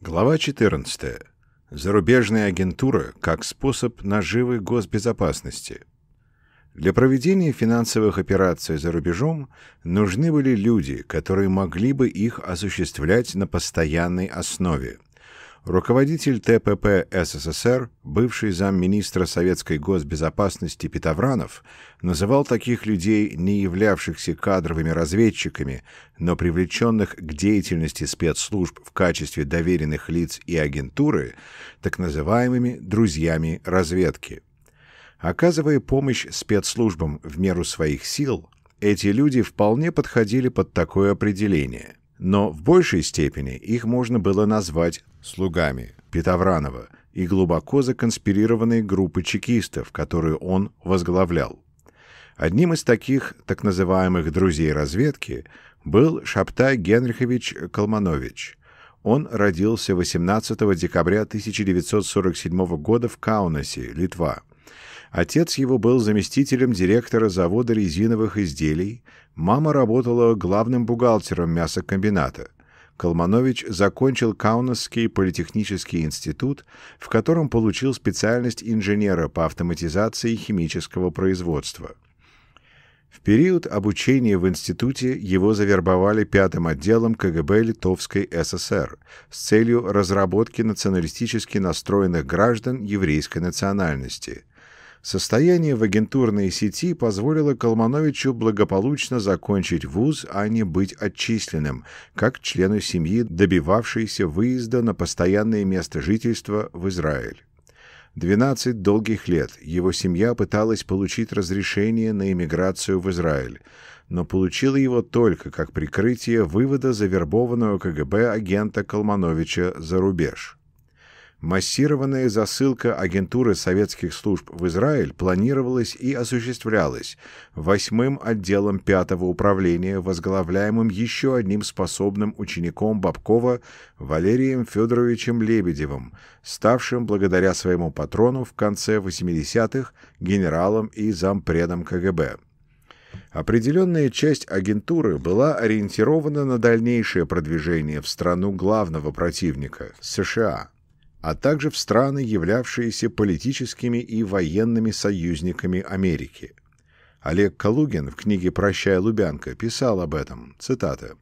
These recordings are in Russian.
Глава 14. Зарубежная агентура как способ наживы госбезопасности. Для проведения финансовых операций за рубежом нужны были люди, которые могли бы их осуществлять на постоянной основе. Руководитель ТПП СССР, бывший замминистра советской госбезопасности Петовранов, называл таких людей, не являвшихся кадровыми разведчиками, но привлеченных к деятельности спецслужб в качестве доверенных лиц и агентуры, так называемыми «друзьями разведки». Оказывая помощь спецслужбам в меру своих сил, эти люди вполне подходили под такое определение – но в большей степени их можно было назвать слугами Петовранова и глубоко законспирированной группы чекистов, которую он возглавлял. Одним из таких так называемых «друзей разведки» был Шаптай Генрихович Колманович. Он родился 18 декабря 1947 года в Каунасе, Литва. Отец его был заместителем директора завода резиновых изделий, мама работала главным бухгалтером мясокомбината – Калманович закончил Каунасский политехнический институт, в котором получил специальность инженера по автоматизации химического производства. В период обучения в институте его завербовали пятым отделом КГБ Литовской ССР с целью разработки националистически настроенных граждан еврейской национальности – Состояние в агентурной сети позволило Колмановичу благополучно закончить вуз, а не быть отчисленным, как члену семьи, добивавшейся выезда на постоянное место жительства в Израиль. 12 долгих лет его семья пыталась получить разрешение на иммиграцию в Израиль, но получила его только как прикрытие вывода завербованного КГБ агента Колмановича за рубеж. Массированная засылка агентуры советских служб в Израиль планировалась и осуществлялась восьмым отделом пятого управления, возглавляемым еще одним способным учеником Бабкова Валерием Федоровичем Лебедевым, ставшим благодаря своему патрону в конце 80-х генералом и зампредом КГБ. Определенная часть агентуры была ориентирована на дальнейшее продвижение в страну главного противника – США – а также в страны, являвшиеся политическими и военными союзниками Америки. Олег Калугин в книге «Прощай, Лубянка» писал об этом, цитата,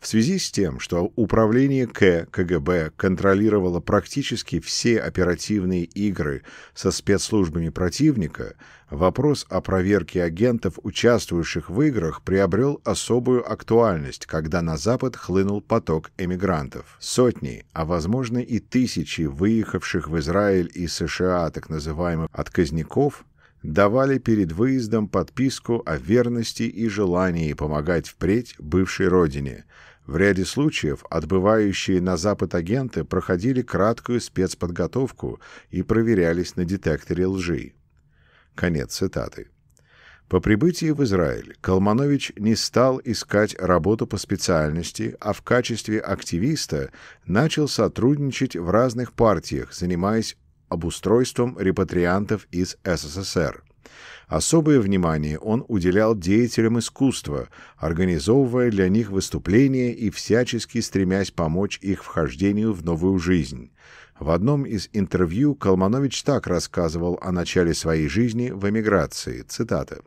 в связи с тем, что управление К КГБ контролировало практически все оперативные игры со спецслужбами противника, вопрос о проверке агентов, участвующих в играх, приобрел особую актуальность, когда на Запад хлынул поток эмигрантов. Сотни, а возможно и тысячи выехавших в Израиль и США так называемых «отказников» давали перед выездом подписку о верности и желании помогать впредь бывшей родине. В ряде случаев отбывающие на Запад агенты проходили краткую спецподготовку и проверялись на детекторе лжи. Конец цитаты. По прибытии в Израиль Калманович не стал искать работу по специальности, а в качестве активиста начал сотрудничать в разных партиях, занимаясь об устройством репатриантов из СССР. Особое внимание он уделял деятелям искусства, организовывая для них выступления и всячески стремясь помочь их вхождению в новую жизнь. В одном из интервью Колманович так рассказывал о начале своей жизни в эмиграции, цитата.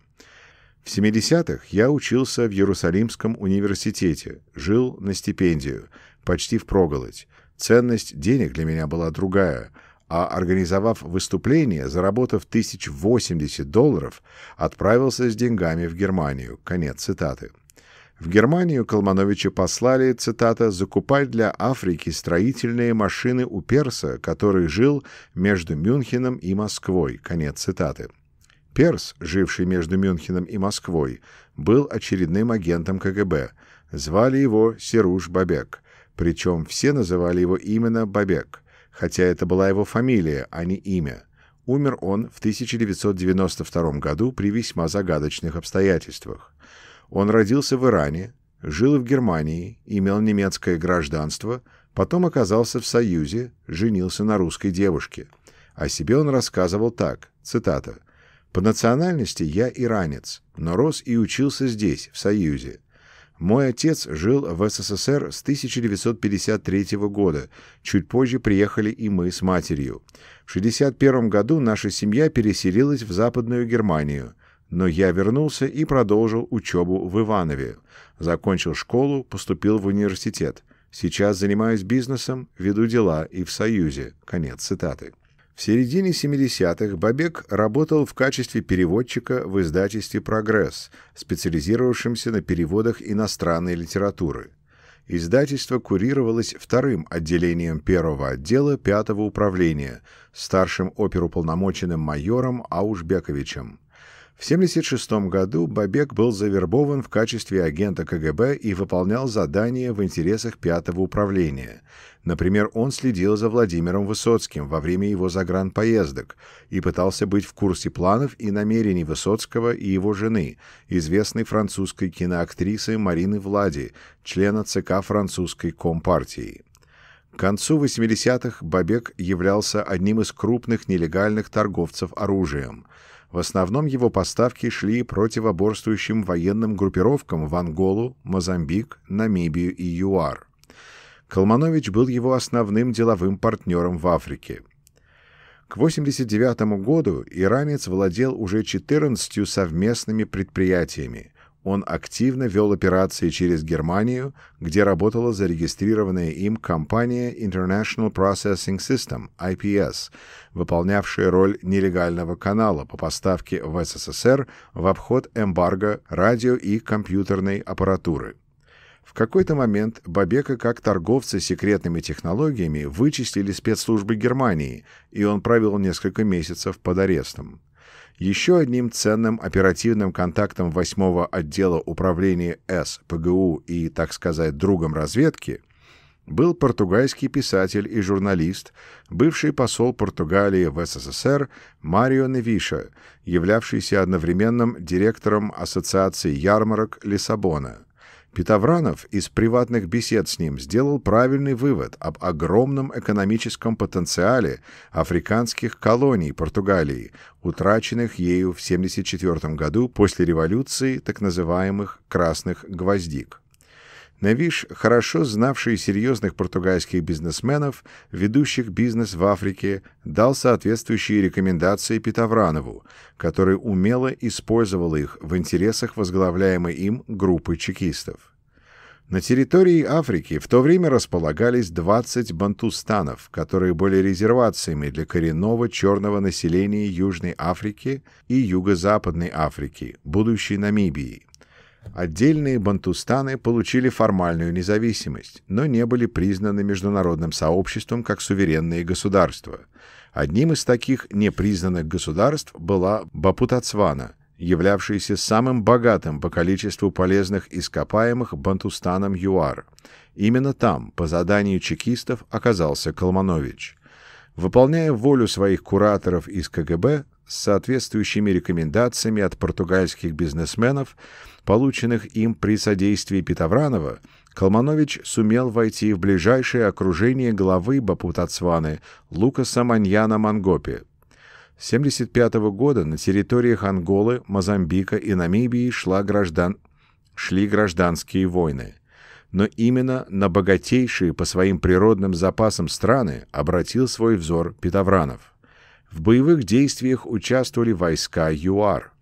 В 70-х я учился в Иерусалимском университете, жил на стипендию, почти впроголодь. Ценность денег для меня была другая – а организовав выступление, заработав 1080 долларов, отправился с деньгами в Германию. Конец цитаты. В Германию Колмановича послали, цитата, «закупать для Африки строительные машины у Перса, который жил между Мюнхеном и Москвой». Конец цитаты. Перс, живший между Мюнхеном и Москвой, был очередным агентом КГБ. Звали его Серуш Бабек. Причем все называли его именно Бабек – хотя это была его фамилия, а не имя. Умер он в 1992 году при весьма загадочных обстоятельствах. Он родился в Иране, жил в Германии, имел немецкое гражданство, потом оказался в Союзе, женился на русской девушке. О себе он рассказывал так, цитата, «По национальности я иранец, но рос и учился здесь, в Союзе. Мой отец жил в СССР с 1953 года. Чуть позже приехали и мы с матерью. В 1961 году наша семья переселилась в Западную Германию. Но я вернулся и продолжил учебу в Иванове. Закончил школу, поступил в университет. Сейчас занимаюсь бизнесом, веду дела и в Союзе. Конец цитаты. В середине 70-х Бабек работал в качестве переводчика в издательстве «Прогресс», специализировавшемся на переводах иностранной литературы. Издательство курировалось вторым отделением первого отдела пятого управления, старшим оперуполномоченным майором Аушбековичем. В 1976 году Бабек был завербован в качестве агента КГБ и выполнял задания в интересах пятого управления. Например, он следил за Владимиром Высоцким во время его загранпоездок и пытался быть в курсе планов и намерений Высоцкого и его жены, известной французской киноактрисы Марины Влади, члена ЦК французской компартии. К концу 80-х Бабек являлся одним из крупных нелегальных торговцев оружием. В основном его поставки шли противоборствующим военным группировкам в Анголу, Мозамбик, Намибию и ЮАР. Колманович был его основным деловым партнером в Африке. К 1989 году иранец владел уже 14 совместными предприятиями, он активно вел операции через Германию, где работала зарегистрированная им компания International Processing System, IPS, выполнявшая роль нелегального канала по поставке в СССР в обход эмбарго радио и компьютерной аппаратуры. В какой-то момент Бабека как торговца секретными технологиями вычислили спецслужбы Германии, и он провел несколько месяцев под арестом. Еще одним ценным оперативным контактом 8-го отдела управления С ПГУ и, так сказать, другом разведки был португальский писатель и журналист, бывший посол Португалии в СССР Марио Невиша, являвшийся одновременным директором Ассоциации ярмарок Лиссабона – Петовранов из приватных бесед с ним сделал правильный вывод об огромном экономическом потенциале африканских колоний Португалии, утраченных ею в 1974 году после революции так называемых «красных гвоздик». Навиш, хорошо знавший серьезных португальских бизнесменов, ведущих бизнес в Африке, дал соответствующие рекомендации Петовранову, который умело использовал их в интересах возглавляемой им группы чекистов. На территории Африки в то время располагались 20 бантустанов, которые были резервациями для коренного черного населения Южной Африки и Юго-Западной Африки, будущей Намибии. Отдельные бантустаны получили формальную независимость, но не были признаны международным сообществом как суверенные государства. Одним из таких непризнанных государств была Бапутацвана – являвшийся самым богатым по количеству полезных ископаемых Бантустаном ЮАР. Именно там, по заданию чекистов, оказался Колманович. Выполняя волю своих кураторов из КГБ с соответствующими рекомендациями от португальских бизнесменов, полученных им при содействии Петовранова, Колманович сумел войти в ближайшее окружение главы Бапутацваны Лукаса Маньяна Мангопи, 1975 года на территориях Анголы, Мозамбика и Намибии шла граждан... шли гражданские войны. Но именно на богатейшие по своим природным запасам страны обратил свой взор Петовранов. В боевых действиях участвовали войска ЮАР.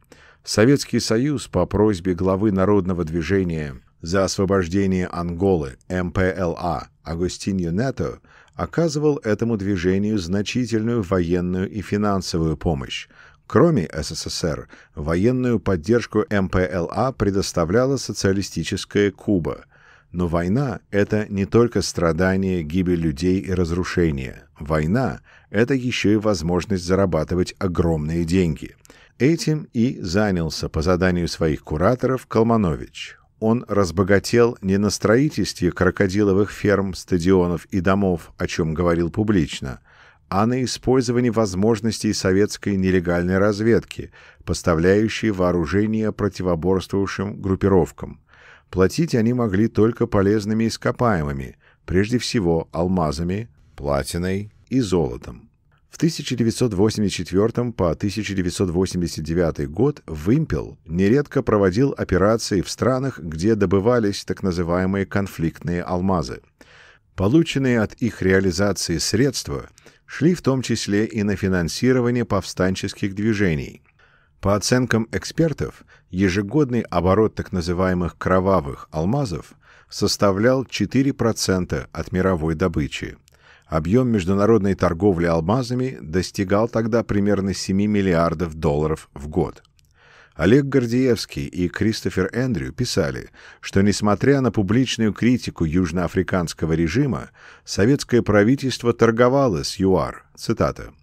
Советский Союз по просьбе главы народного движения за освобождение Анголы МПЛА Агустиньо Нето – оказывал этому движению значительную военную и финансовую помощь. Кроме СССР, военную поддержку МПЛА предоставляла социалистическая Куба. Но война – это не только страдания, гибель людей и разрушения. Война – это еще и возможность зарабатывать огромные деньги. Этим и занялся по заданию своих кураторов Колманович он разбогател не на строительстве крокодиловых ферм, стадионов и домов, о чем говорил публично, а на использовании возможностей советской нелегальной разведки, поставляющей вооружение противоборствующим группировкам. Платить они могли только полезными ископаемыми, прежде всего алмазами, платиной и золотом. В 1984 по 1989 год «Вымпел» нередко проводил операции в странах, где добывались так называемые конфликтные алмазы. Полученные от их реализации средства шли в том числе и на финансирование повстанческих движений. По оценкам экспертов, ежегодный оборот так называемых «кровавых алмазов» составлял 4% от мировой добычи. Объем международной торговли алмазами достигал тогда примерно 7 миллиардов долларов в год. Олег Гордеевский и Кристофер Эндрю писали, что несмотря на публичную критику южноафриканского режима, советское правительство торговало с ЮАР, цитата,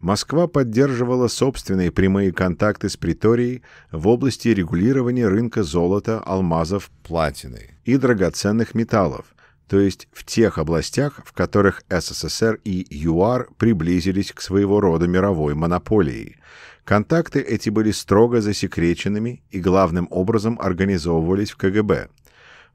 Москва поддерживала собственные прямые контакты с Приторией в области регулирования рынка золота, алмазов, платины и драгоценных металлов, то есть в тех областях, в которых СССР и ЮАР приблизились к своего рода мировой монополии. Контакты эти были строго засекреченными и главным образом организовывались в КГБ.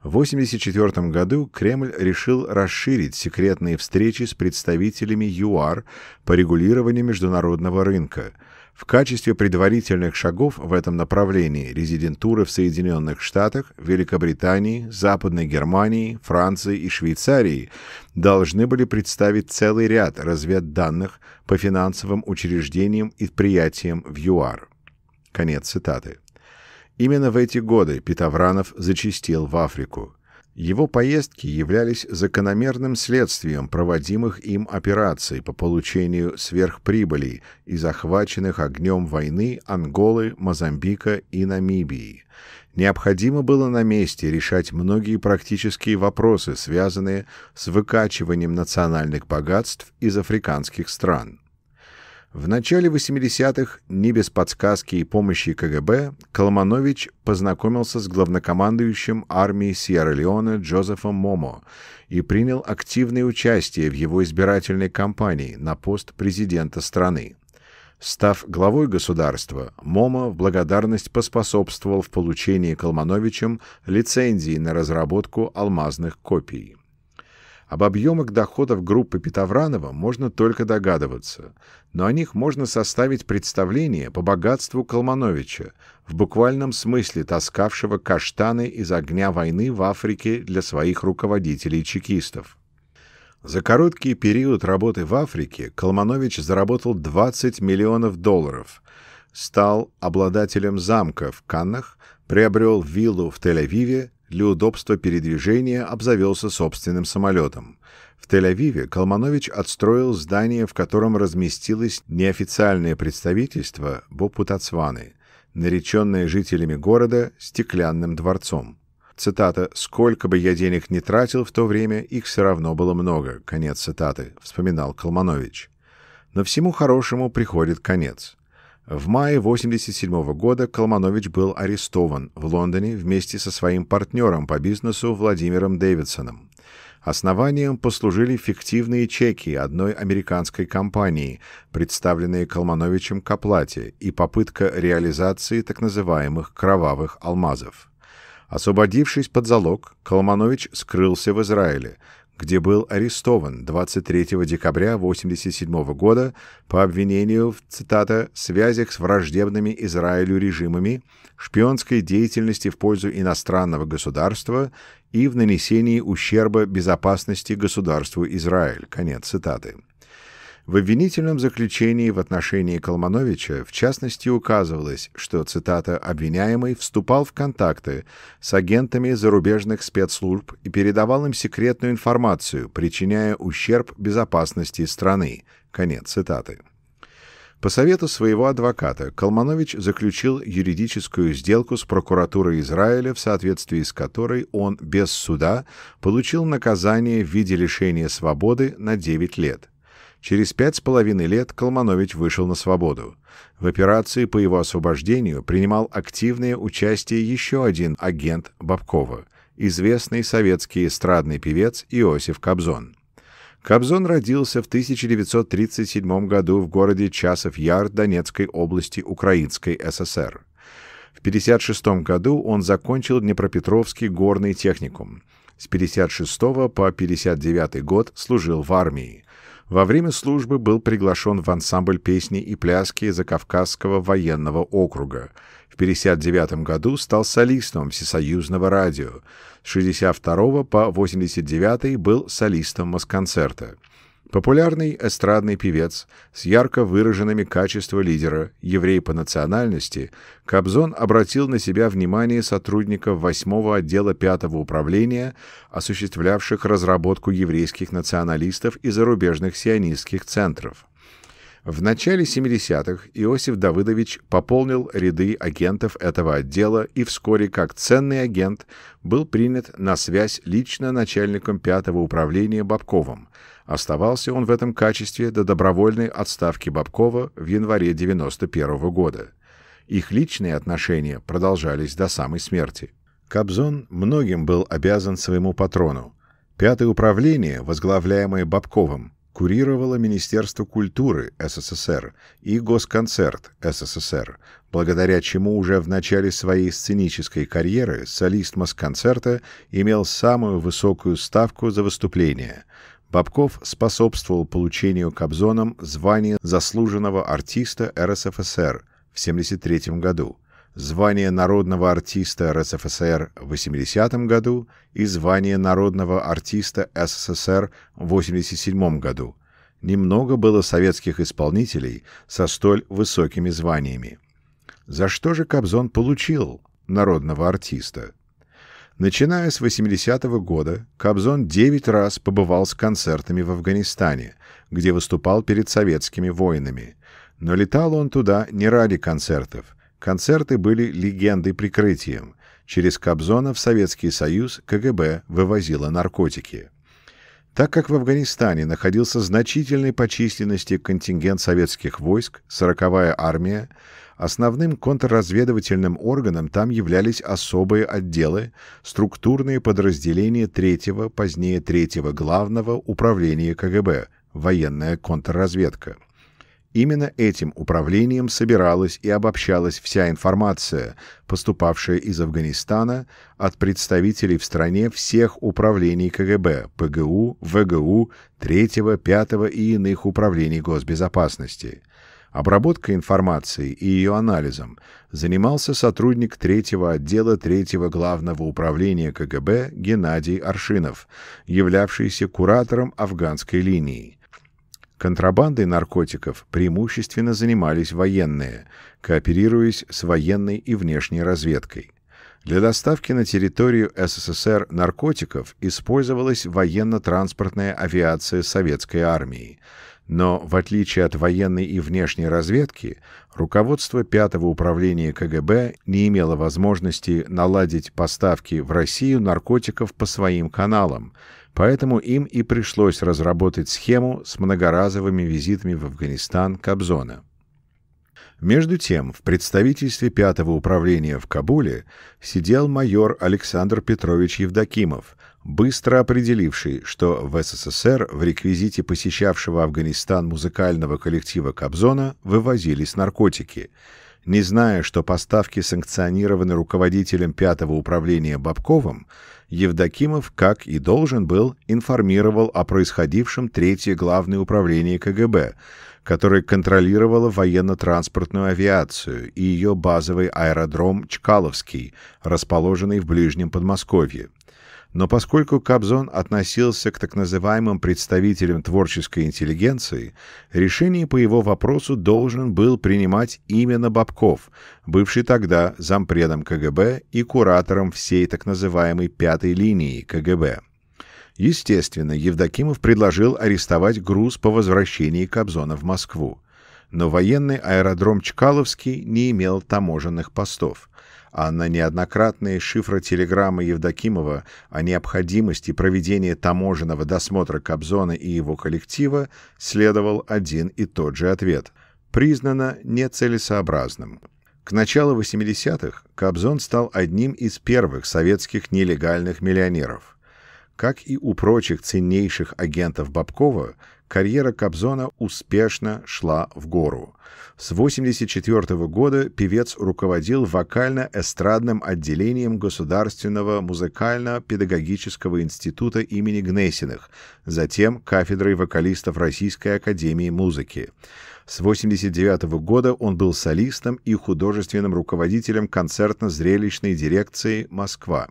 В 1984 году Кремль решил расширить секретные встречи с представителями ЮАР по регулированию международного рынка – в качестве предварительных шагов в этом направлении резидентуры в Соединенных Штатах, Великобритании, Западной Германии, Франции и Швейцарии должны были представить целый ряд разведданных по финансовым учреждениям и приятиям в ЮАР. Конец цитаты. Именно в эти годы Петовранов зачистил в Африку – его поездки являлись закономерным следствием проводимых им операций по получению сверхприбыли из захваченных огнем войны Анголы, Мозамбика и Намибии. Необходимо было на месте решать многие практические вопросы, связанные с выкачиванием национальных богатств из африканских стран. В начале 80-х, не без подсказки и помощи КГБ, Колманович познакомился с главнокомандующим армией сьерра леона Джозефом Момо и принял активное участие в его избирательной кампании на пост президента страны. Став главой государства, Момо в благодарность поспособствовал в получении Колмановичем лицензии на разработку алмазных копий. Об объемах доходов группы Петовранова можно только догадываться, но о них можно составить представление по богатству Колмановича, в буквальном смысле таскавшего каштаны из огня войны в Африке для своих руководителей-чекистов. За короткий период работы в Африке Колманович заработал 20 миллионов долларов, стал обладателем замка в Каннах, приобрел виллу в Тель-Авиве, для удобства передвижения обзавелся собственным самолетом. В Тель-Авиве Колманович отстроил здание, в котором разместилось неофициальное представительство Бопутацваны, нареченное жителями города «стеклянным дворцом». Цитата «Сколько бы я денег не тратил в то время, их все равно было много», конец цитаты, вспоминал Колманович. Но всему хорошему приходит конец. В мае 1987 года Колманович был арестован в Лондоне вместе со своим партнером по бизнесу Владимиром Дэвидсоном. Основанием послужили фиктивные чеки одной американской компании, представленные Колмановичем к оплате, и попытка реализации так называемых «кровавых алмазов». Освободившись под залог, Колманович скрылся в Израиле – где был арестован 23 декабря 1987 года по обвинению в, цитата, «связях с враждебными Израилю режимами, шпионской деятельности в пользу иностранного государства и в нанесении ущерба безопасности государству Израиль». Конец цитаты. В обвинительном заключении в отношении Колмановича в частности указывалось, что, цитата, «обвиняемый вступал в контакты с агентами зарубежных спецслужб и передавал им секретную информацию, причиняя ущерб безопасности страны». Конец цитаты. По совету своего адвоката Колманович заключил юридическую сделку с прокуратурой Израиля, в соответствии с которой он без суда получил наказание в виде лишения свободы на 9 лет. Через пять с половиной лет Колманович вышел на свободу. В операции по его освобождению принимал активное участие еще один агент Бабкова, известный советский эстрадный певец Иосиф Кобзон. Кобзон родился в 1937 году в городе Часов-Яр Донецкой области Украинской ССР. В 1956 году он закончил Днепропетровский горный техникум. С 1956 по 1959 год служил в армии во время службы был приглашен в ансамбль песни и пляски Закавказского военного округа. В 1959 году стал солистом Всесоюзного радио. С 1962 по 1989 был солистом Москонцерта. Популярный эстрадный певец с ярко выраженными качествами лидера, еврей по национальности, Кобзон обратил на себя внимание сотрудников 8 отдела 5 управления, осуществлявших разработку еврейских националистов и зарубежных сионистских центров. В начале 70-х Иосиф Давыдович пополнил ряды агентов этого отдела и вскоре как ценный агент был принят на связь лично начальником пятого управления Бабковым. Оставался он в этом качестве до добровольной отставки Бабкова в январе 91 -го года. Их личные отношения продолжались до самой смерти. Кобзон многим был обязан своему патрону. Пятое управление, возглавляемое Бабковым, курировало Министерство культуры СССР и Госконцерт СССР, благодаря чему уже в начале своей сценической карьеры солист Москонцерта имел самую высокую ставку за выступление. Бабков способствовал получению Кобзоном звания заслуженного артиста РСФСР в 1973 году – звание народного артиста РСФСР в 80 году и звание народного артиста СССР в 87 году. Немного было советских исполнителей со столь высокими званиями. За что же Кобзон получил народного артиста? Начиная с 80-го года, Кобзон 9 раз побывал с концертами в Афганистане, где выступал перед советскими воинами. Но летал он туда не ради концертов – Концерты были легендой-прикрытием. Через Кобзона в Советский Союз КГБ вывозило наркотики. Так как в Афганистане находился значительный по численности контингент советских войск, 40-я армия, основным контрразведывательным органом там являлись особые отделы, структурные подразделения третьего позднее третьего главного управления КГБ, военная контрразведка. Именно этим управлением собиралась и обобщалась вся информация, поступавшая из Афганистана от представителей в стране всех управлений КГБ, ПГУ, ВГУ, 3, 5 и иных управлений госбезопасности. Обработкой информации и ее анализом занимался сотрудник третьего отдела третьего главного управления КГБ Геннадий Аршинов, являвшийся куратором афганской линии. Контрабандой наркотиков преимущественно занимались военные, кооперируясь с военной и внешней разведкой. Для доставки на территорию СССР наркотиков использовалась военно-транспортная авиация советской армии. Но, в отличие от военной и внешней разведки, руководство Пятого управления КГБ не имело возможности наладить поставки в Россию наркотиков по своим каналам – Поэтому им и пришлось разработать схему с многоразовыми визитами в Афганистан Кобзона. Между тем, в представительстве пятого управления в Кабуле сидел майор Александр Петрович Евдокимов, быстро определивший, что в СССР в реквизите посещавшего Афганистан музыкального коллектива Кобзона вывозились наркотики. Не зная, что поставки санкционированы руководителем пятого управления Бабковым, Евдокимов, как и должен был, информировал о происходившем Третье главное управление КГБ, которое контролировало военно-транспортную авиацию и ее базовый аэродром Чкаловский, расположенный в Ближнем Подмосковье. Но поскольку Кобзон относился к так называемым представителям творческой интеллигенции, решение по его вопросу должен был принимать именно Бабков, бывший тогда зампредом КГБ и куратором всей так называемой «пятой линии» КГБ. Естественно, Евдокимов предложил арестовать груз по возвращении Кобзона в Москву. Но военный аэродром Чкаловский не имел таможенных постов а на неоднократные шифротелеграммы Евдокимова о необходимости проведения таможенного досмотра Кобзона и его коллектива следовал один и тот же ответ – признано нецелесообразным. К началу 80-х Кобзон стал одним из первых советских нелегальных миллионеров. Как и у прочих ценнейших агентов Бабкова, карьера Кобзона успешно шла в гору – с 1984 года певец руководил вокально-эстрадным отделением Государственного музыкально-педагогического института имени Гнесиных, затем кафедрой вокалистов Российской академии музыки. С 1989 года он был солистом и художественным руководителем концертно-зрелищной дирекции «Москва»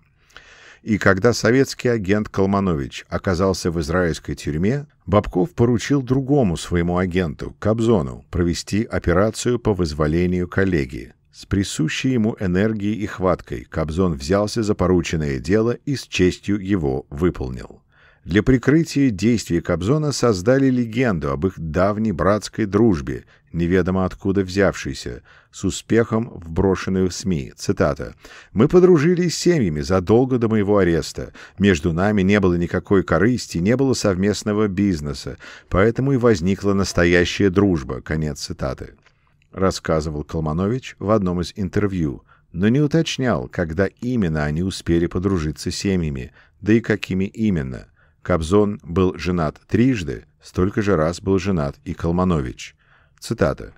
и когда советский агент Колманович оказался в израильской тюрьме, Бабков поручил другому своему агенту, Кобзону, провести операцию по вызволению коллеги. С присущей ему энергией и хваткой Кобзон взялся за порученное дело и с честью его выполнил. Для прикрытия действий Кобзона создали легенду об их давней братской дружбе, неведомо откуда взявшейся, с успехом вброшенную в СМИ. Цитата. «Мы подружились с семьями задолго до моего ареста. Между нами не было никакой корысти, не было совместного бизнеса, поэтому и возникла настоящая дружба». Конец цитаты. Рассказывал Колманович в одном из интервью, но не уточнял, когда именно они успели подружиться с семьями, да и какими именно – Кобзон был женат трижды, столько же раз был женат и Калманович. Цитата.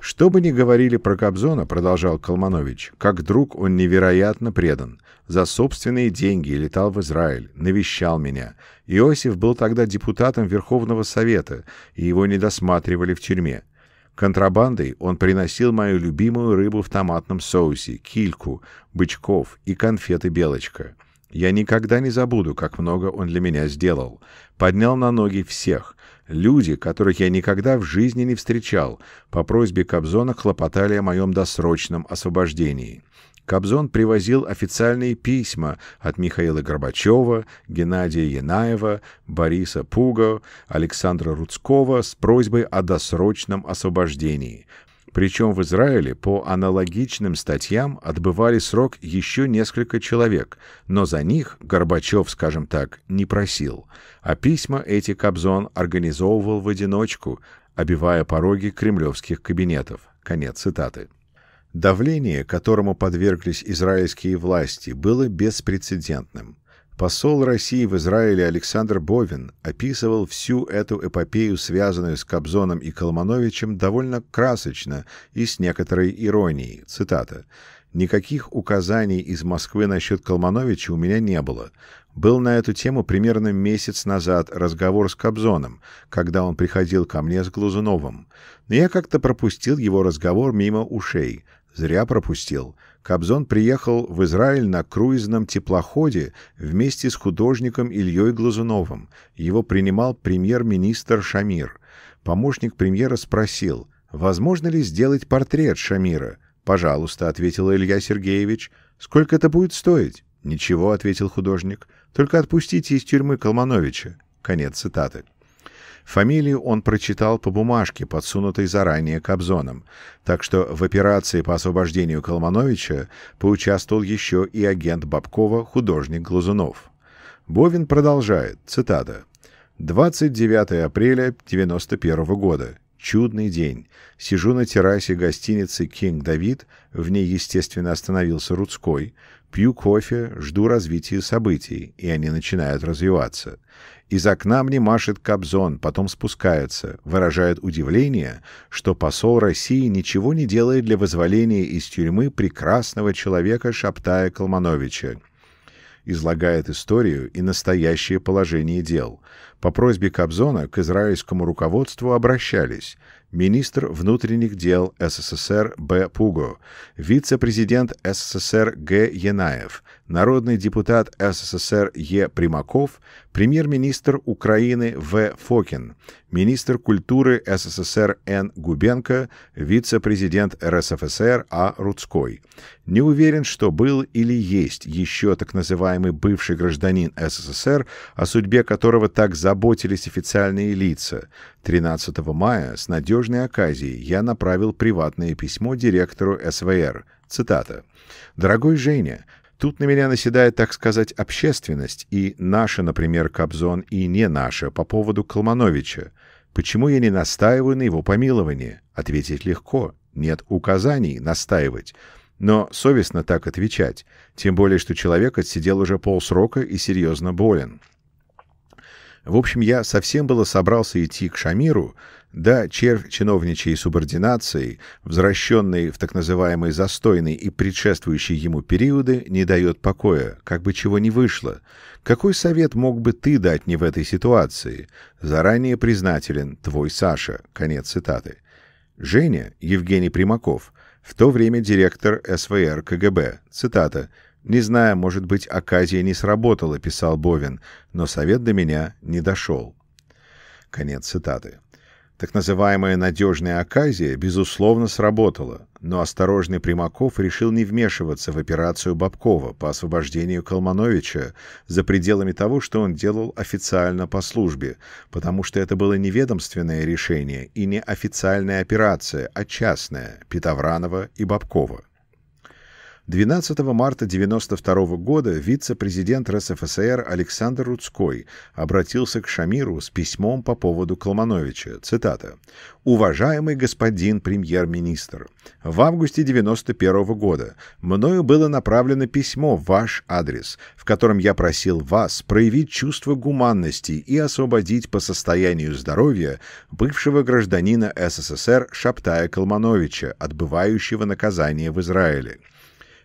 «Что бы ни говорили про Кобзона, — продолжал Калманович, как друг он невероятно предан. За собственные деньги летал в Израиль, навещал меня. Иосиф был тогда депутатом Верховного Совета, и его не досматривали в тюрьме. Контрабандой он приносил мою любимую рыбу в томатном соусе, кильку, бычков и конфеты «Белочка». Я никогда не забуду, как много он для меня сделал. Поднял на ноги всех. Люди, которых я никогда в жизни не встречал, по просьбе Кобзона хлопотали о моем досрочном освобождении. Кобзон привозил официальные письма от Михаила Горбачева, Геннадия Янаева, Бориса Пуга, Александра Рудского с просьбой о досрочном освобождении – причем в Израиле по аналогичным статьям отбывали срок еще несколько человек, но за них Горбачев, скажем так, не просил, а письма эти Кобзон организовывал в одиночку, обивая пороги кремлевских кабинетов. Конец цитаты. Давление, которому подверглись израильские власти, было беспрецедентным. Посол России в Израиле Александр Бовин описывал всю эту эпопею, связанную с Кобзоном и Колмановичем, довольно красочно и с некоторой иронией. Цитата. «Никаких указаний из Москвы насчет Колмановича у меня не было. Был на эту тему примерно месяц назад разговор с Кобзоном, когда он приходил ко мне с Глазуновым. Но я как-то пропустил его разговор мимо ушей. Зря пропустил. Кобзон приехал в Израиль на круизном теплоходе вместе с художником Ильей Глазуновым. Его принимал премьер-министр Шамир. Помощник премьера спросил, возможно ли сделать портрет Шамира. «Пожалуйста», — ответил Илья Сергеевич. «Сколько это будет стоить?» «Ничего», — ответил художник. «Только отпустите из тюрьмы Колмановича». Конец цитаты. Фамилию он прочитал по бумажке, подсунутой заранее Кобзоном, так что в операции по освобождению Колмановича поучаствовал еще и агент Бабкова, художник Глазунов. Бовин продолжает, цитата, «29 апреля 1991 года. Чудный день. Сижу на террасе гостиницы «Кинг Давид», в ней, естественно, остановился Рудской, Пью кофе, жду развития событий, и они начинают развиваться. Из окна мне машет Кобзон, потом спускается, выражает удивление, что посол России ничего не делает для вызволения из тюрьмы прекрасного человека Шаптая Калмановича, Излагает историю и настоящее положение дел. По просьбе Кобзона к израильскому руководству обращались – министр внутренних дел СССР Б. Пуго, вице-президент СССР Г. Янаев, народный депутат СССР Е. Примаков, премьер-министр Украины В. Фокин, министр культуры СССР Н. Губенко, вице-президент РСФСР А. Рудской. Не уверен, что был или есть еще так называемый бывший гражданин СССР, о судьбе которого так заботились официальные лица. 13 мая с надежной оказией я направил приватное письмо директору СВР. Цитата. «Дорогой Женя, Тут на меня наседает, так сказать, общественность, и наша, например, Кобзон, и не наша, по поводу Калмановича. Почему я не настаиваю на его помиловании? Ответить легко. Нет указаний настаивать. Но совестно так отвечать, тем более, что человек отсидел уже полсрока и серьезно болен. В общем, я совсем было собрался идти к Шамиру, да, червь чиновничьей субординации, возвращенный в так называемый застойный и предшествующие ему периоды, не дает покоя, как бы чего ни вышло. Какой совет мог бы ты дать мне в этой ситуации? Заранее признателен, твой Саша. Конец цитаты. Женя, Евгений Примаков, в то время директор СВР КГБ, цитата, «Не знаю, может быть, оказия не сработала», — писал Бовин, «но совет до меня не дошел». Конец цитаты. Так называемая надежная оказия, безусловно, сработала, но осторожный Примаков решил не вмешиваться в операцию Бабкова по освобождению Колмановича за пределами того, что он делал официально по службе, потому что это было не ведомственное решение и не официальная операция, а частная Петовранова и Бабкова. 12 марта 1992 года вице-президент РСФСР Александр Рудской обратился к Шамиру с письмом по поводу Колмановича. Цитата. «Уважаемый господин премьер-министр, в августе 1991 года мною было направлено письмо в ваш адрес, в котором я просил вас проявить чувство гуманности и освободить по состоянию здоровья бывшего гражданина СССР Шаптая Колмановича, отбывающего наказание в Израиле.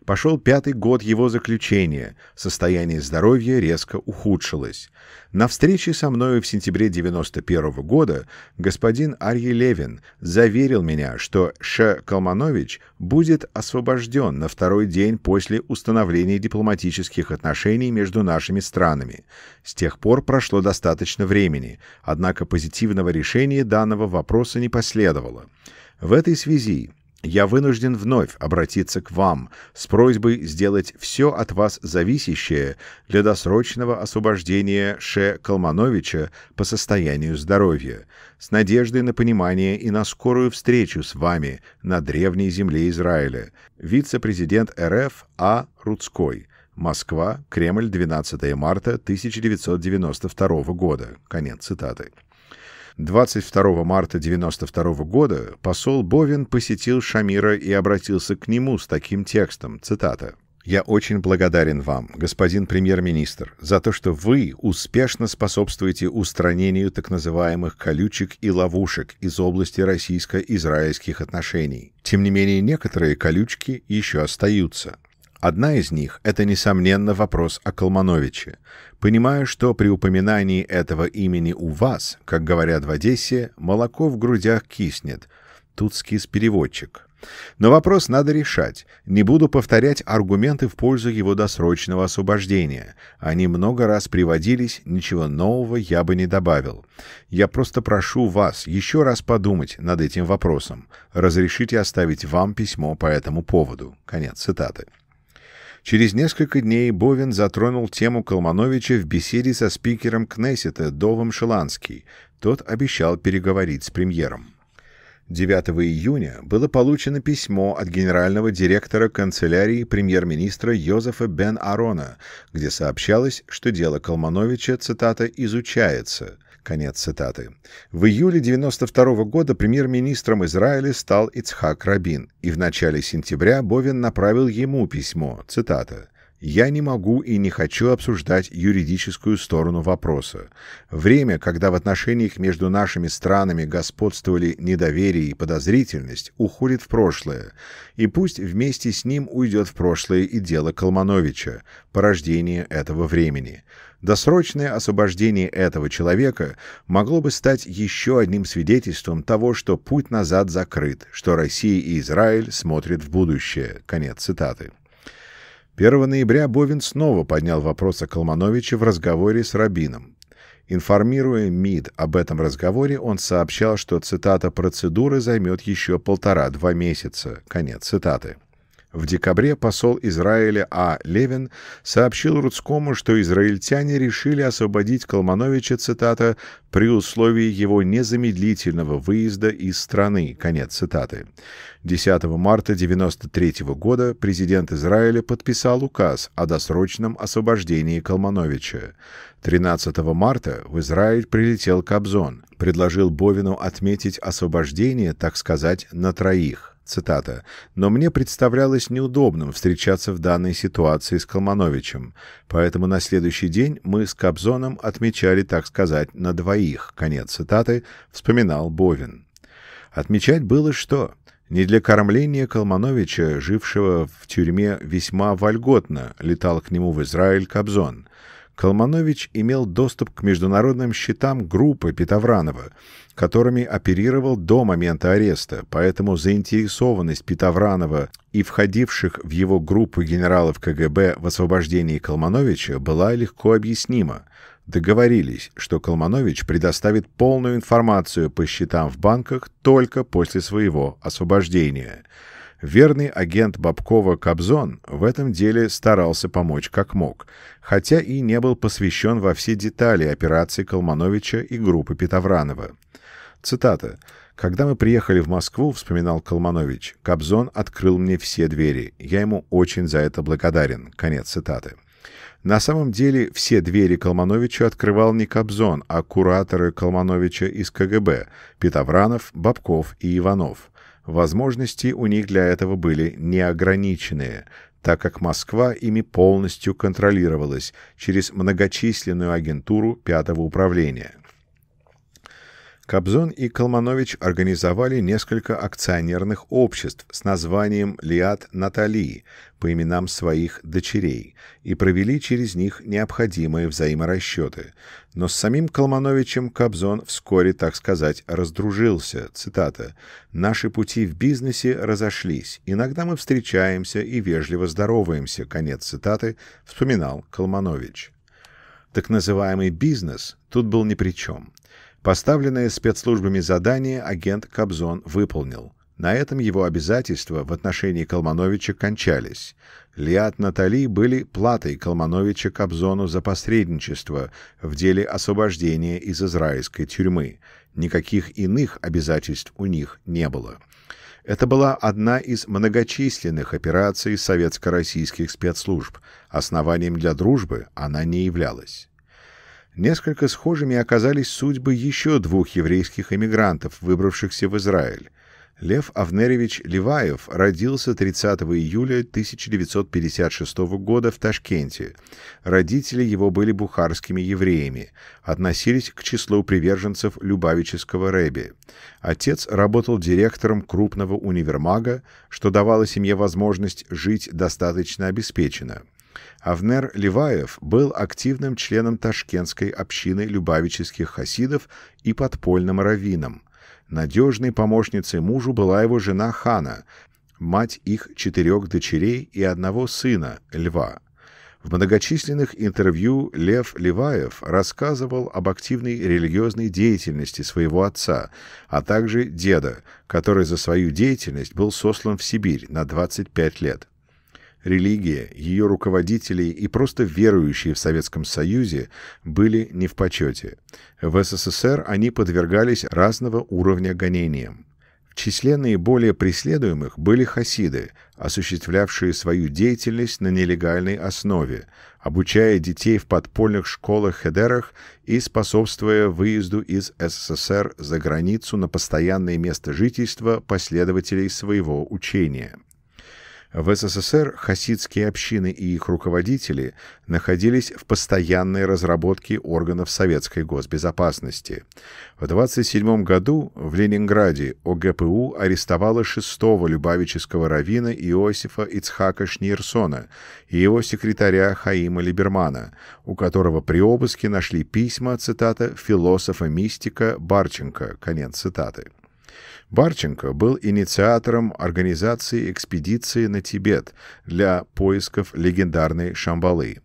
Пошел пятый год его заключения, состояние здоровья резко ухудшилось. На встрече со мной в сентябре 91 года господин Арье Левин заверил меня, что Ш. Калманович будет освобожден на второй день после установления дипломатических отношений между нашими странами. С тех пор прошло достаточно времени, однако позитивного решения данного вопроса не последовало. В этой связи я вынужден вновь обратиться к вам с просьбой сделать все от вас зависящее для досрочного освобождения Ше Калмановича по состоянию здоровья, с надеждой на понимание и на скорую встречу с вами на древней земле Израиля, вице-президент РФ А. Рудской, Москва, Кремль, 12 марта 1992 года. Конец цитаты. 22 марта 1992 года посол Бовин посетил Шамира и обратился к нему с таким текстом, цитата. «Я очень благодарен вам, господин премьер-министр, за то, что вы успешно способствуете устранению так называемых колючек и ловушек из области российско-израильских отношений. Тем не менее, некоторые колючки еще остаются. Одна из них – это, несомненно, вопрос о Калмановиче. Понимаю, что при упоминании этого имени у вас, как говорят в Одессе, молоко в грудях киснет. Тут скис-переводчик. Но вопрос надо решать. Не буду повторять аргументы в пользу его досрочного освобождения. Они много раз приводились, ничего нового я бы не добавил. Я просто прошу вас еще раз подумать над этим вопросом. Разрешите оставить вам письмо по этому поводу. Конец цитаты. Через несколько дней Бовин затронул тему Колмановича в беседе со спикером Кнессета Довом Шеланский. Тот обещал переговорить с премьером. 9 июня было получено письмо от генерального директора канцелярии премьер-министра Йозефа Бен Арона, где сообщалось, что дело Колмановича, цитата, «изучается», Конец цитаты. В июле 1992 -го года премьер-министром Израиля стал Ицхак Рабин, и в начале сентября Бовин направил ему письмо, цитата, я не могу и не хочу обсуждать юридическую сторону вопроса. Время, когда в отношениях между нашими странами господствовали недоверие и подозрительность, уходит в прошлое, и пусть вместе с ним уйдет в прошлое и дело Калмановича, порождение этого времени. Досрочное освобождение этого человека могло бы стать еще одним свидетельством того, что путь назад закрыт, что Россия и Израиль смотрят в будущее. Конец цитаты. 1 ноября Бовин снова поднял вопрос о Колмановиче в разговоре с Рабином. Информируя МИД об этом разговоре, он сообщал, что цитата «процедуры займет еще полтора-два месяца». Конец цитаты. В декабре посол Израиля А. Левин сообщил Рудскому, что израильтяне решили освободить Колмановича, цитата, «при условии его незамедлительного выезда из страны», конец цитаты. 10 марта 1993 года президент Израиля подписал указ о досрочном освобождении Колмановича. 13 марта в Израиль прилетел Кобзон, предложил Бовину отметить освобождение, так сказать, на троих цитата, «но мне представлялось неудобным встречаться в данной ситуации с Колмановичем, поэтому на следующий день мы с Кобзоном отмечали, так сказать, на двоих», конец цитаты, вспоминал Бовин. Отмечать было что? Не для кормления Колмановича, жившего в тюрьме весьма вольготно, летал к нему в Израиль Кобзон. Калманович имел доступ к международным счетам группы Петавранова, которыми оперировал до момента ареста, поэтому заинтересованность Петавранова и входивших в его группу генералов КГБ в освобождении Калмановича была легко объяснима. Договорились, что Калманович предоставит полную информацию по счетам в банках только после своего освобождения – Верный агент Бабкова Кобзон в этом деле старался помочь как мог, хотя и не был посвящен во все детали операции Колмановича и группы Петовранова. Цитата. «Когда мы приехали в Москву, — вспоминал Колманович, — Кобзон открыл мне все двери. Я ему очень за это благодарен». Конец цитаты. На самом деле все двери Колмановича открывал не Кобзон, а кураторы Колмановича из КГБ – Петовранов, Бабков и Иванов. Возможности у них для этого были неограниченные, так как Москва ими полностью контролировалась через многочисленную агентуру пятого управления. Кобзон и Колманович организовали несколько акционерных обществ с названием Лиат Наталии» по именам своих дочерей и провели через них необходимые взаиморасчеты. Но с самим Колмановичем Кобзон вскоре, так сказать, раздружился. Цитата. «Наши пути в бизнесе разошлись. Иногда мы встречаемся и вежливо здороваемся», конец цитаты, вспоминал Колманович. Так называемый бизнес тут был ни при чем. Поставленное спецслужбами задание агент Кобзон выполнил. На этом его обязательства в отношении Колмановича кончались. Лиат Натали были платой Колмановича Кобзону за посредничество в деле освобождения из израильской тюрьмы. Никаких иных обязательств у них не было. Это была одна из многочисленных операций советско-российских спецслужб. Основанием для дружбы она не являлась. Несколько схожими оказались судьбы еще двух еврейских эмигрантов, выбравшихся в Израиль. Лев Авнеревич Леваев родился 30 июля 1956 года в Ташкенте. Родители его были бухарскими евреями, относились к числу приверженцев Любавического Рэби. Отец работал директором крупного универмага, что давало семье возможность жить достаточно обеспеченно. Авнер Леваев был активным членом ташкентской общины любавических хасидов и подпольным раввином. Надежной помощницей мужу была его жена Хана, мать их четырех дочерей и одного сына, Льва. В многочисленных интервью Лев Леваев рассказывал об активной религиозной деятельности своего отца, а также деда, который за свою деятельность был сослан в Сибирь на 25 лет. Религия, ее руководители и просто верующие в Советском Союзе были не в почете. В СССР они подвергались разного уровня гонениям. В числе наиболее преследуемых были хасиды, осуществлявшие свою деятельность на нелегальной основе, обучая детей в подпольных школах-хедерах и способствуя выезду из СССР за границу на постоянное место жительства последователей своего учения. В СССР хасидские общины и их руководители находились в постоянной разработке органов советской госбезопасности. В 1927 году в Ленинграде ОГПУ арестовала шестого любавического равина Иосифа Ицхака Шниерсона и его секретаря Хаима Либермана, у которого при обыске нашли письма, цитата, «философа-мистика Барченко», конец цитаты. Барченко был инициатором организации экспедиции на Тибет для поисков легендарной Шамбалы.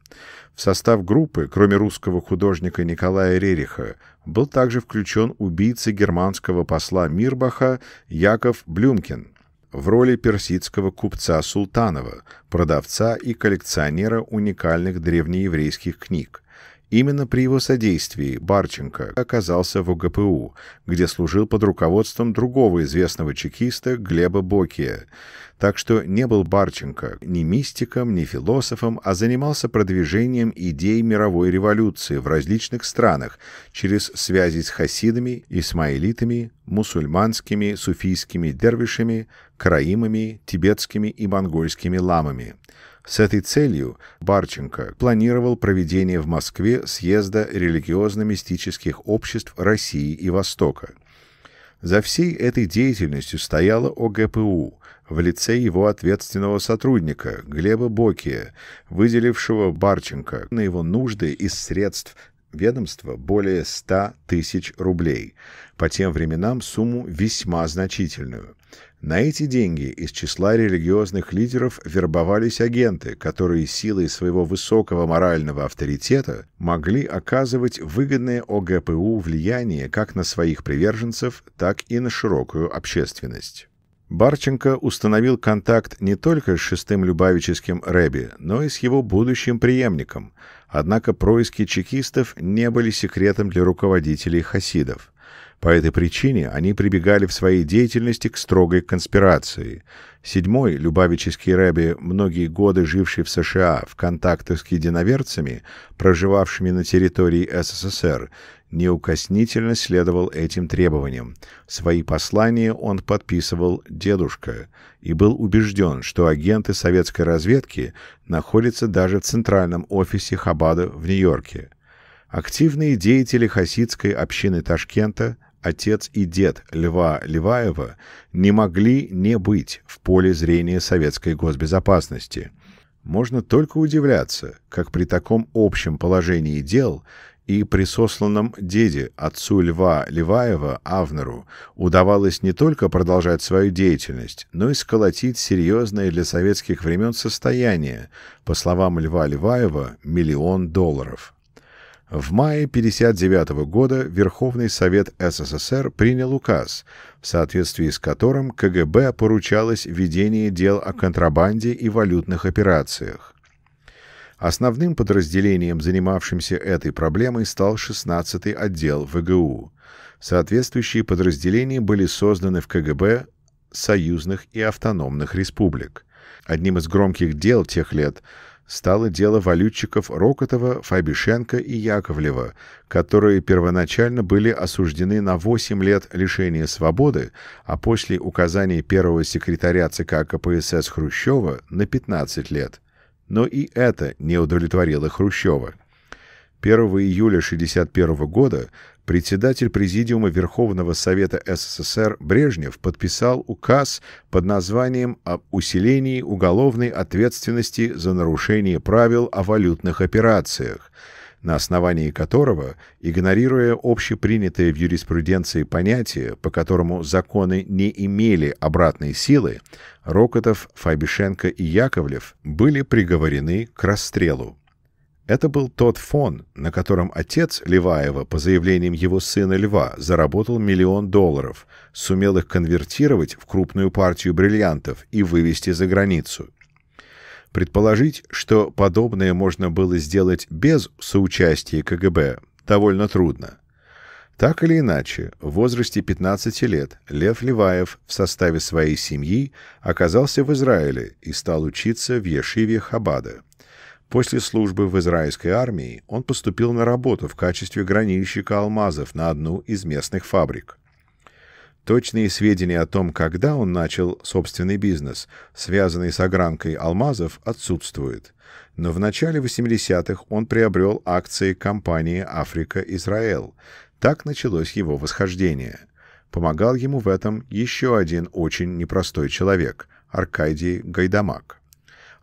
В состав группы, кроме русского художника Николая Рериха, был также включен убийца германского посла Мирбаха Яков Блюмкин в роли персидского купца Султанова, продавца и коллекционера уникальных древнееврейских книг. Именно при его содействии Барченко оказался в ОГПУ, где служил под руководством другого известного чекиста Глеба Бокия. Так что не был Барченко ни мистиком, ни философом, а занимался продвижением идей мировой революции в различных странах через связи с хасидами, исмаилитами, мусульманскими, суфийскими дервишами, краимами, тибетскими и монгольскими ламами. С этой целью Барченко планировал проведение в Москве съезда религиозно-мистических обществ России и Востока. За всей этой деятельностью стояла ОГПУ в лице его ответственного сотрудника Глеба Бокия, выделившего Барченко на его нужды из средств ведомства более 100 тысяч рублей, по тем временам сумму весьма значительную. На эти деньги из числа религиозных лидеров вербовались агенты, которые силой своего высокого морального авторитета могли оказывать выгодное ОГПУ влияние как на своих приверженцев, так и на широкую общественность. Барченко установил контакт не только с шестым любавическим Рэби, но и с его будущим преемником, однако происки чекистов не были секретом для руководителей хасидов. По этой причине они прибегали в своей деятельности к строгой конспирации. Седьмой, любавический Рэби, многие годы живший в США в контактах с единоверцами, проживавшими на территории СССР, неукоснительно следовал этим требованиям. Свои послания он подписывал «дедушка» и был убежден, что агенты советской разведки находятся даже в центральном офисе Хабада в Нью-Йорке. Активные деятели хасидской общины Ташкента отец и дед Льва Леваева не могли не быть в поле зрения советской госбезопасности. Можно только удивляться, как при таком общем положении дел и присосланном деде, отцу Льва Леваева, Авнеру, удавалось не только продолжать свою деятельность, но и сколотить серьезное для советских времен состояние, по словам Льва Леваева, миллион долларов. В мае 1959 года Верховный Совет СССР принял указ, в соответствии с которым КГБ поручалось ведение дел о контрабанде и валютных операциях. Основным подразделением, занимавшимся этой проблемой, стал 16-й отдел ВГУ. Соответствующие подразделения были созданы в КГБ союзных и автономных республик. Одним из громких дел тех лет – стало дело валютчиков Рокотова, Фабишенко и Яковлева, которые первоначально были осуждены на 8 лет лишения свободы, а после указаний первого секретаря ЦК КПСС Хрущева на 15 лет. Но и это не удовлетворило Хрущева. 1 июля 1961 года председатель Президиума Верховного Совета СССР Брежнев подписал указ под названием «Об усилении уголовной ответственности за нарушение правил о валютных операциях», на основании которого, игнорируя общепринятое в юриспруденции понятие, по которому законы не имели обратной силы, Рокотов, Фабишенко и Яковлев были приговорены к расстрелу. Это был тот фон, на котором отец Леваева, по заявлениям его сына Льва, заработал миллион долларов, сумел их конвертировать в крупную партию бриллиантов и вывести за границу. Предположить, что подобное можно было сделать без соучастия КГБ, довольно трудно. Так или иначе, в возрасте 15 лет Лев Леваев в составе своей семьи оказался в Израиле и стал учиться в Ешиве Хабада – После службы в израильской армии он поступил на работу в качестве гранильщика алмазов на одну из местных фабрик. Точные сведения о том, когда он начал собственный бизнес, связанный с огранкой алмазов, отсутствуют. Но в начале 80-х он приобрел акции компании «Африка-Израэл». Так началось его восхождение. Помогал ему в этом еще один очень непростой человек – Аркадий Гайдамак.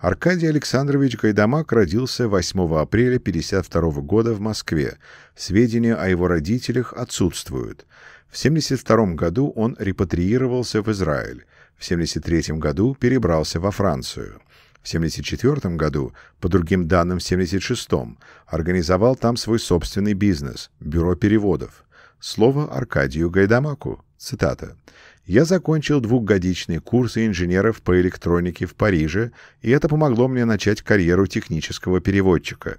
Аркадий Александрович Гайдамак родился 8 апреля 1952 года в Москве. Сведения о его родителях отсутствуют. В 1972 году он репатриировался в Израиль. В 1973 году перебрался во Францию. В 1974 году, по другим данным в 1976, организовал там свой собственный бизнес – бюро переводов. Слово Аркадию Гайдамаку. Цитата я закончил двухгодичный курс инженеров по электронике в Париже, и это помогло мне начать карьеру технического переводчика.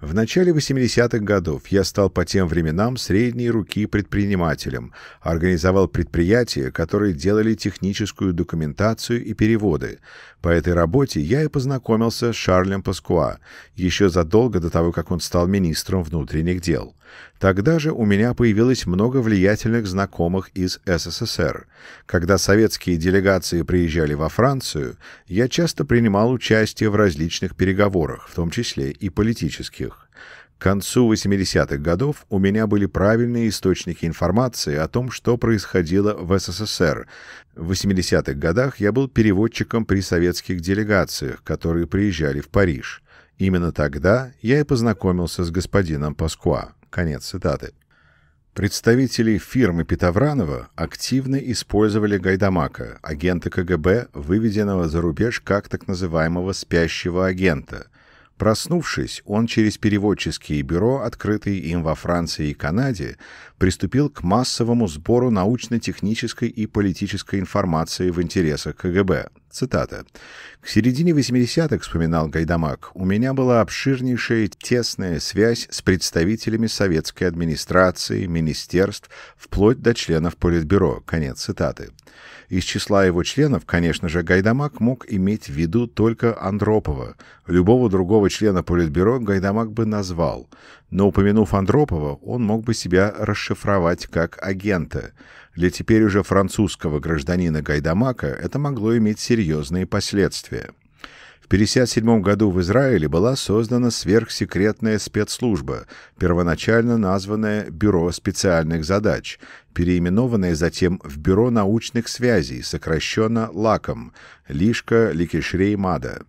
В начале 80-х годов я стал по тем временам средней руки предпринимателем, организовал предприятия, которые делали техническую документацию и переводы. По этой работе я и познакомился с Шарлем Паскуа, еще задолго до того, как он стал министром внутренних дел. Тогда же у меня появилось много влиятельных знакомых из СССР. Когда советские делегации приезжали во Францию, я часто принимал участие в различных переговорах, в том числе и политических. К концу 80-х годов у меня были правильные источники информации о том, что происходило в СССР. В 80-х годах я был переводчиком при советских делегациях, которые приезжали в Париж. Именно тогда я и познакомился с господином Паскуа. Конец цитаты. Представители фирмы Петовранова активно использовали Гайдамака, агента КГБ, выведенного за рубеж как так называемого «спящего агента», Проснувшись, он через переводческие бюро, открытые им во Франции и Канаде, приступил к массовому сбору научно-технической и политической информации в интересах КГБ. Цитата. «К середине 80-х, — вспоминал Гайдамак, — у меня была обширнейшая тесная связь с представителями советской администрации, министерств, вплоть до членов Политбюро». Конец цитаты. Из числа его членов, конечно же, Гайдамак мог иметь в виду только Андропова. Любого другого члена Политбюро Гайдамак бы назвал. Но упомянув Андропова, он мог бы себя расшифровать как агента. Для теперь уже французского гражданина Гайдамака это могло иметь серьезные последствия. 1957 году в Израиле была создана сверхсекретная спецслужба, первоначально названная «Бюро специальных задач», переименованное затем в «Бюро научных связей», сокращенно «ЛАКом» — «Лишка Ликешрей-Мада».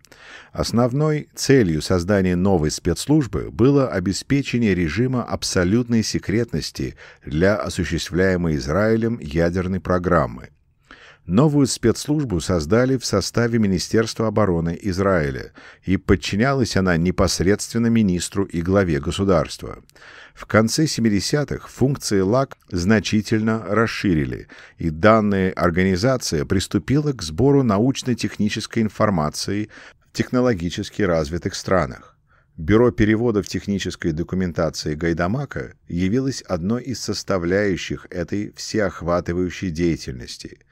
Основной целью создания новой спецслужбы было обеспечение режима абсолютной секретности для осуществляемой Израилем ядерной программы — Новую спецслужбу создали в составе Министерства обороны Израиля, и подчинялась она непосредственно министру и главе государства. В конце 70-х функции ЛАК значительно расширили, и данная организация приступила к сбору научно-технической информации в технологически развитых странах. Бюро переводов технической документации Гайдамака явилось одной из составляющих этой всеохватывающей деятельности –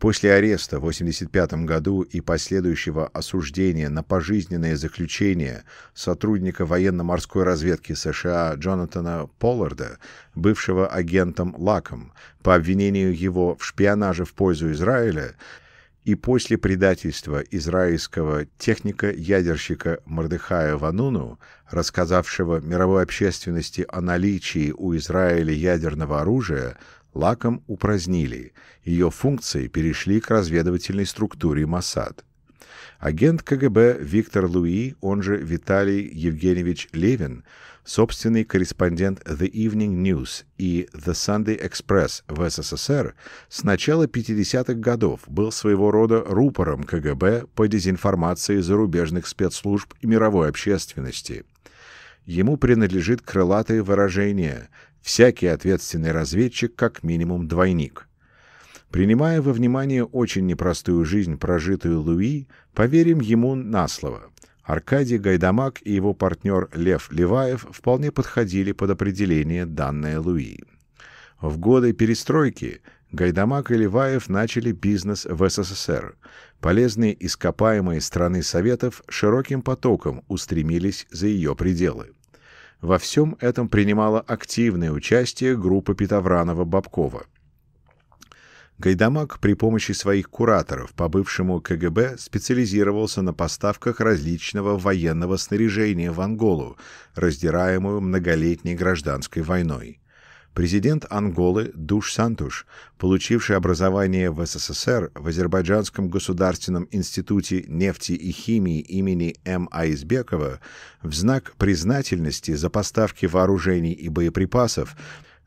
После ареста в 1985 году и последующего осуждения на пожизненное заключение сотрудника военно-морской разведки США Джонатана Полларда, бывшего агентом Лаком, по обвинению его в шпионаже в пользу Израиля, и после предательства израильского техника-ядерщика Мордыхая Вануну, рассказавшего мировой общественности о наличии у Израиля ядерного оружия, Лаком упразднили, ее функции перешли к разведывательной структуре Масад. Агент КГБ Виктор Луи, он же Виталий Евгеньевич Левин, собственный корреспондент The Evening News и The Sunday Express в СССР, с начала 50-х годов был своего рода рупором КГБ по дезинформации зарубежных спецслужб и мировой общественности. Ему принадлежит крылатое выражение Всякий ответственный разведчик как минимум двойник. Принимая во внимание очень непростую жизнь, прожитую Луи, поверим ему на слово. Аркадий Гайдамак и его партнер Лев Леваев вполне подходили под определение, данное Луи. В годы перестройки Гайдамак и Леваев начали бизнес в СССР. Полезные ископаемые страны Советов широким потоком устремились за ее пределы. Во всем этом принимала активное участие группа Петовранова-Бабкова. Гайдамак при помощи своих кураторов по бывшему КГБ специализировался на поставках различного военного снаряжения в Анголу, раздираемую многолетней гражданской войной президент Анголы Душ Сантуш, получивший образование в СССР в Азербайджанском государственном институте нефти и химии имени М. Избекова, в знак признательности за поставки вооружений и боеприпасов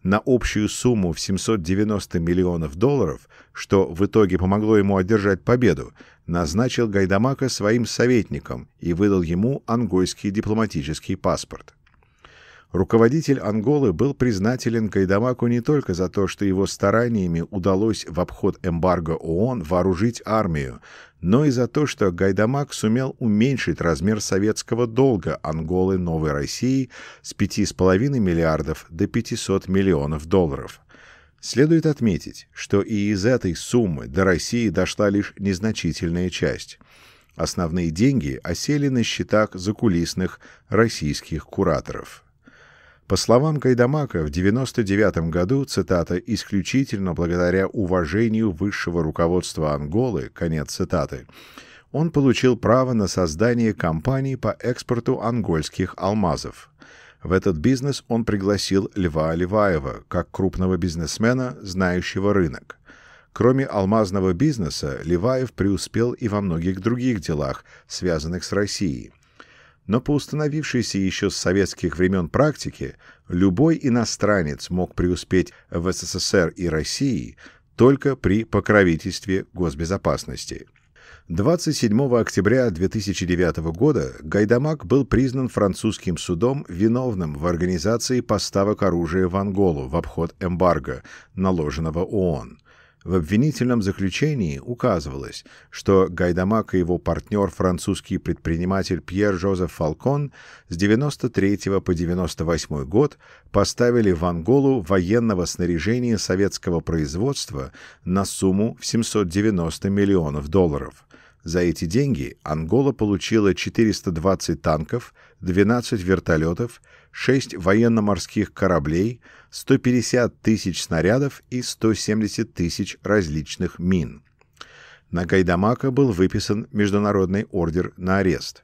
на общую сумму в 790 миллионов долларов, что в итоге помогло ему одержать победу, назначил Гайдамака своим советником и выдал ему ангольский дипломатический паспорт. Руководитель Анголы был признателен Кайдамаку не только за то, что его стараниями удалось в обход эмбарго ООН вооружить армию, но и за то, что Гайдамак сумел уменьшить размер советского долга Анголы Новой России с 5,5 миллиардов до 500 миллионов долларов. Следует отметить, что и из этой суммы до России дошла лишь незначительная часть. Основные деньги осели на счетах закулисных российских кураторов. По словам Гайдамака, в 1999 году, цитата, «исключительно благодаря уважению высшего руководства Анголы», конец цитаты, он получил право на создание компании по экспорту ангольских алмазов. В этот бизнес он пригласил Льва Леваева, как крупного бизнесмена, знающего рынок. Кроме алмазного бизнеса, Леваев преуспел и во многих других делах, связанных с Россией – но по установившейся еще с советских времен практике любой иностранец мог преуспеть в СССР и России только при покровительстве госбезопасности. 27 октября 2009 года Гайдамак был признан французским судом виновным в организации поставок оружия в Анголу в обход эмбарго, наложенного ООН – в обвинительном заключении указывалось, что Гайдамак и его партнер, французский предприниматель Пьер Жозеф Фалкон, с 1993 по 1998 год поставили в Анголу военного снаряжения советского производства на сумму в 790 миллионов долларов. За эти деньги Ангола получила 420 танков – 12 вертолетов, 6 военно-морских кораблей, 150 тысяч снарядов и 170 тысяч различных мин. На Гайдамака был выписан международный ордер на арест.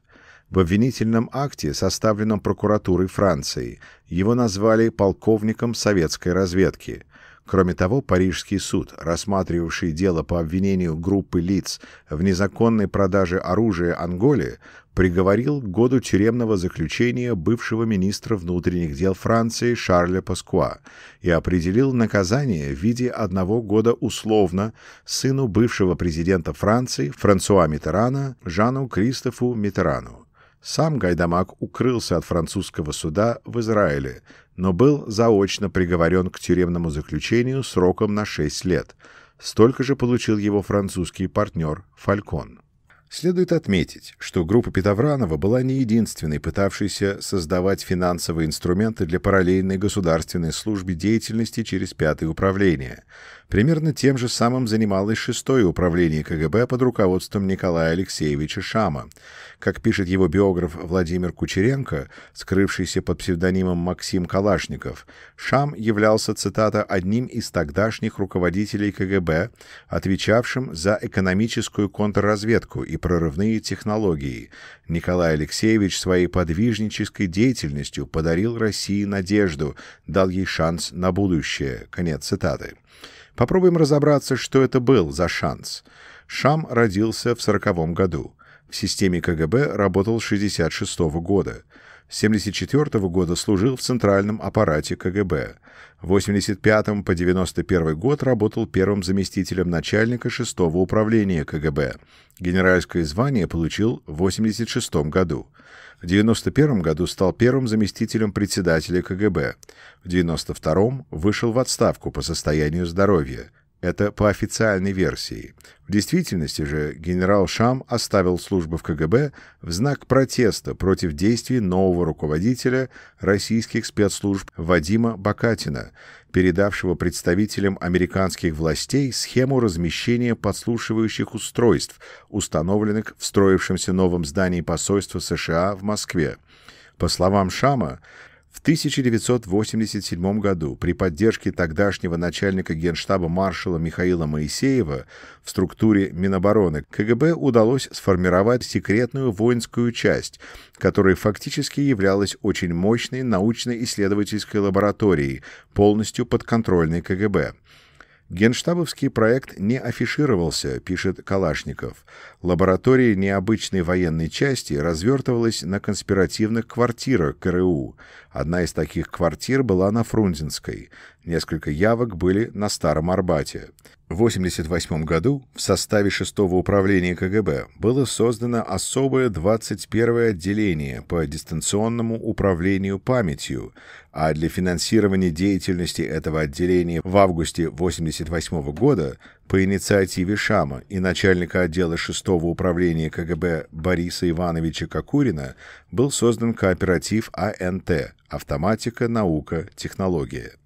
В обвинительном акте, составленном прокуратурой Франции, его назвали полковником советской разведки. Кроме того, Парижский суд, рассматривавший дело по обвинению группы лиц в незаконной продаже оружия Анголе, приговорил к году тюремного заключения бывшего министра внутренних дел Франции Шарля Паскуа и определил наказание в виде одного года условно сыну бывшего президента Франции Франсуа Митерана Жану Кристофу Митерану. Сам Гайдамак укрылся от французского суда в Израиле, но был заочно приговорен к тюремному заключению сроком на 6 лет. Столько же получил его французский партнер Фалькон. Следует отметить, что группа Петовранова была не единственной, пытавшейся создавать финансовые инструменты для параллельной государственной службы деятельности через пятое управление. Примерно тем же самым занималось шестое управление КГБ под руководством Николая Алексеевича Шама. Как пишет его биограф Владимир Кучеренко, скрывшийся под псевдонимом Максим Калашников, Шам являлся, цитата, «одним из тогдашних руководителей КГБ, отвечавшим за экономическую контрразведку и прорывные технологии. Николай Алексеевич своей подвижнической деятельностью подарил России надежду, дал ей шанс на будущее». Конец цитаты. Попробуем разобраться, что это был за шанс. Шам родился в 40 году. В системе КГБ работал с 66 -го года. С 74 -го года служил в центральном аппарате КГБ. В 85 по 91 год работал первым заместителем начальника 6 управления КГБ. Генеральское звание получил в 86 году. В 91 году стал первым заместителем председателя КГБ. В 92 вышел в отставку по состоянию здоровья. Это по официальной версии. В действительности же генерал Шам оставил службу в КГБ в знак протеста против действий нового руководителя российских спецслужб Вадима Бакатина, передавшего представителям американских властей схему размещения подслушивающих устройств, установленных в строившемся новом здании посольства США в Москве. По словам Шама, в 1987 году при поддержке тогдашнего начальника генштаба маршала Михаила Моисеева в структуре Минобороны КГБ удалось сформировать секретную воинскую часть, которая фактически являлась очень мощной научно-исследовательской лабораторией, полностью подконтрольной КГБ. Генштабовский проект не афишировался, пишет Калашников. Лаборатория необычной военной части развертывалась на конспиративных квартирах КРУ. Одна из таких квартир была на Фрунзенской. Несколько явок были на Старом Арбате. В 1988 году в составе 6-го управления КГБ было создано особое 21-е отделение по дистанционному управлению памятью, а для финансирования деятельности этого отделения в августе 1988 года по инициативе Шама и начальника отдела 6 управления КГБ Бориса Ивановича Кокурина был создан кооператив АНТ «Автоматика, наука, технология».